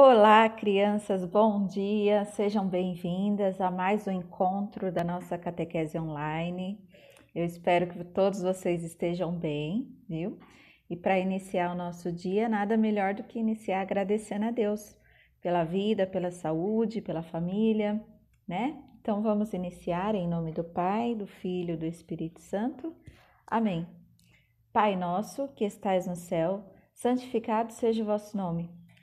Olá, crianças, bom dia, sejam bem-vindas a mais um encontro da nossa catequese online. Eu espero que todos vocês estejam bem, viu? E para iniciar o nosso dia, nada melhor do que iniciar agradecendo a Deus pela vida, pela saúde, pela família, né? Então vamos iniciar em nome do Pai, do Filho e do Espírito Santo. Amém. Pai nosso que estais no céu, santificado seja o vosso nome.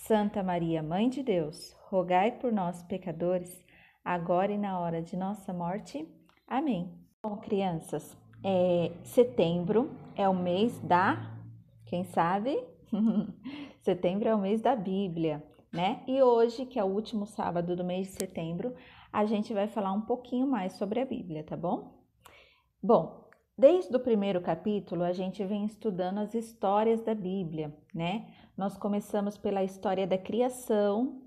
Santa Maria, Mãe de Deus, rogai por nós, pecadores, agora e na hora de nossa morte. Amém. Bom, crianças, é, setembro é o mês da. Quem sabe? setembro é o mês da Bíblia, né? E hoje, que é o último sábado do mês de setembro, a gente vai falar um pouquinho mais sobre a Bíblia, tá bom? Bom, desde o primeiro capítulo, a gente vem estudando as histórias da Bíblia, né? Nós começamos pela história da criação,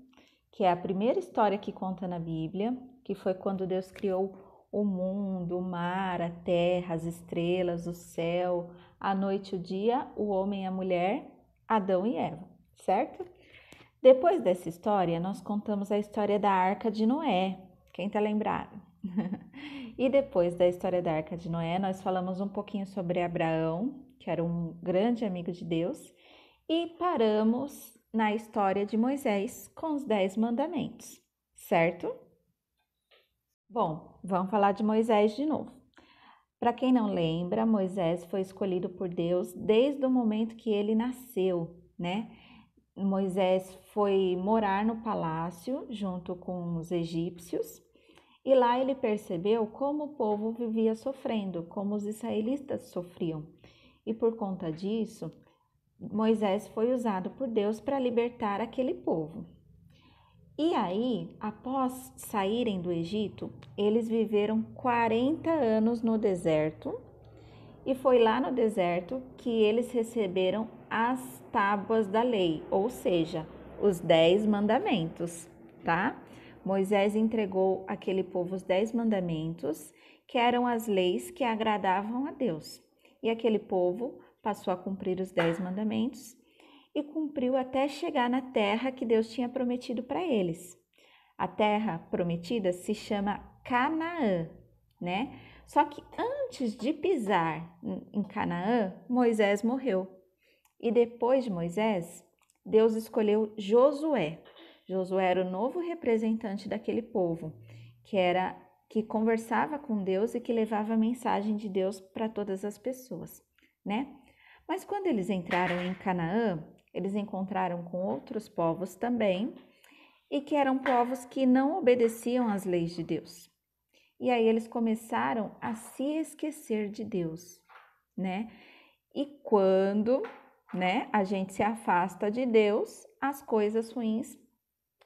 que é a primeira história que conta na Bíblia, que foi quando Deus criou o mundo, o mar, a terra, as estrelas, o céu, a noite, e o dia, o homem e a mulher, Adão e Eva, certo? Depois dessa história, nós contamos a história da Arca de Noé. Quem tá lembrado? e depois da história da Arca de Noé, nós falamos um pouquinho sobre Abraão, que era um grande amigo de Deus, e paramos na história de Moisés com os Dez Mandamentos, certo? Bom, vamos falar de Moisés de novo. Para quem não lembra, Moisés foi escolhido por Deus desde o momento que ele nasceu, né? Moisés foi morar no palácio junto com os egípcios e lá ele percebeu como o povo vivia sofrendo, como os israelitas sofriam. E por conta disso, Moisés foi usado por Deus para libertar aquele povo. E aí, após saírem do Egito, eles viveram 40 anos no deserto. E foi lá no deserto que eles receberam as tábuas da lei, ou seja, os dez mandamentos, tá? Moisés entregou aquele povo os dez mandamentos, que eram as leis que agradavam a Deus. E aquele povo passou a cumprir os dez mandamentos e cumpriu até chegar na terra que Deus tinha prometido para eles. A terra prometida se chama Canaã, né? Só que antes de pisar em Canaã, Moisés morreu. E depois de Moisés, Deus escolheu Josué. Josué era o novo representante daquele povo, que era que conversava com Deus e que levava a mensagem de Deus para todas as pessoas, né? Mas quando eles entraram em Canaã, eles encontraram com outros povos também, e que eram povos que não obedeciam às leis de Deus. E aí eles começaram a se esquecer de Deus, né? E quando, né, a gente se afasta de Deus, as coisas ruins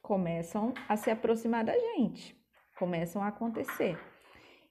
começam a se aproximar da gente, começam a acontecer.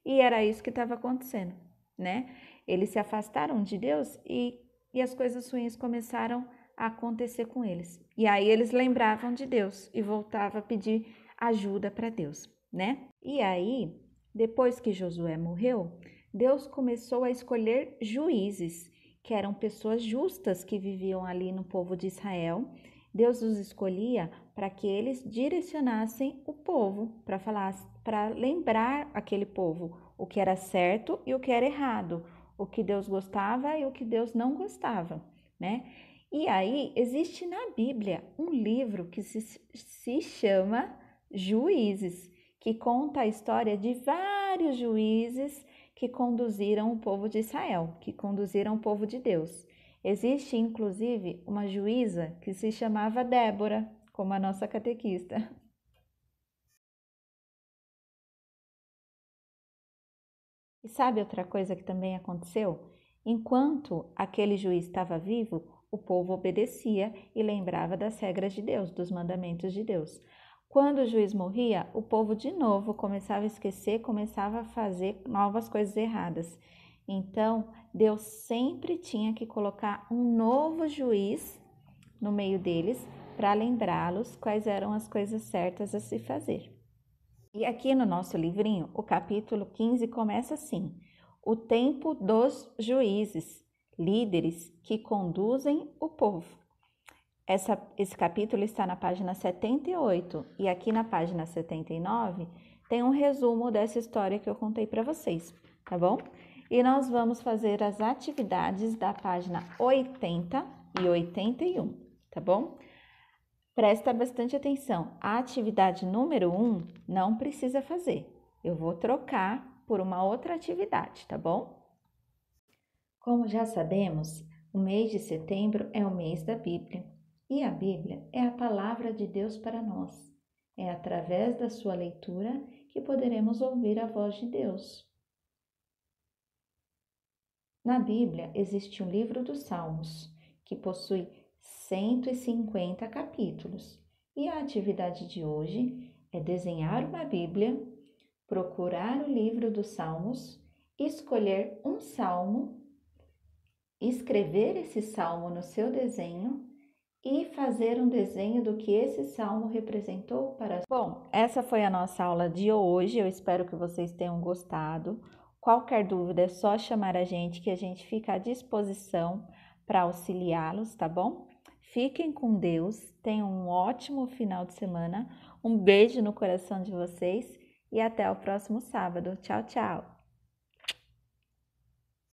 E era isso que estava acontecendo, né? Eles se afastaram de Deus e e as coisas ruins começaram a acontecer com eles. E aí eles lembravam de Deus e voltavam a pedir ajuda para Deus, né? E aí, depois que Josué morreu, Deus começou a escolher juízes, que eram pessoas justas que viviam ali no povo de Israel. Deus os escolhia para que eles direcionassem o povo, para falar, para lembrar aquele povo o que era certo e o que era errado, o que Deus gostava e o que Deus não gostava, né? E aí existe na Bíblia um livro que se, se chama Juízes, que conta a história de vários juízes que conduziram o povo de Israel, que conduziram o povo de Deus. Existe inclusive uma juíza que se chamava Débora, como a nossa catequista. E sabe outra coisa que também aconteceu? Enquanto aquele juiz estava vivo, o povo obedecia e lembrava das regras de Deus, dos mandamentos de Deus. Quando o juiz morria, o povo de novo começava a esquecer, começava a fazer novas coisas erradas. Então, Deus sempre tinha que colocar um novo juiz no meio deles para lembrá-los quais eram as coisas certas a se fazer. E aqui no nosso livrinho, o capítulo 15 começa assim: O tempo dos juízes, líderes que conduzem o povo. Essa, esse capítulo está na página 78 e aqui na página 79 tem um resumo dessa história que eu contei para vocês, tá bom? E nós vamos fazer as atividades da página 80 e 81, tá bom? Presta bastante atenção. A atividade número 1 um não precisa fazer. Eu vou trocar por uma outra atividade, tá bom? Como já sabemos, o mês de setembro é o mês da Bíblia. E a Bíblia é a palavra de Deus para nós. É através da sua leitura que poderemos ouvir a voz de Deus. Na Bíblia existe um livro dos Salmos, que possui 150 capítulos. E a atividade de hoje é desenhar uma Bíblia, procurar o livro dos Salmos, escolher um salmo, escrever esse salmo no seu desenho e fazer um desenho do que esse salmo representou para Bom, essa foi a nossa aula de hoje. Eu espero que vocês tenham gostado. Qualquer dúvida é só chamar a gente que a gente fica à disposição para auxiliá-los, tá bom? Fiquem com Deus, tenham um ótimo final de semana, um beijo no coração de vocês e até o próximo sábado. Tchau, tchau!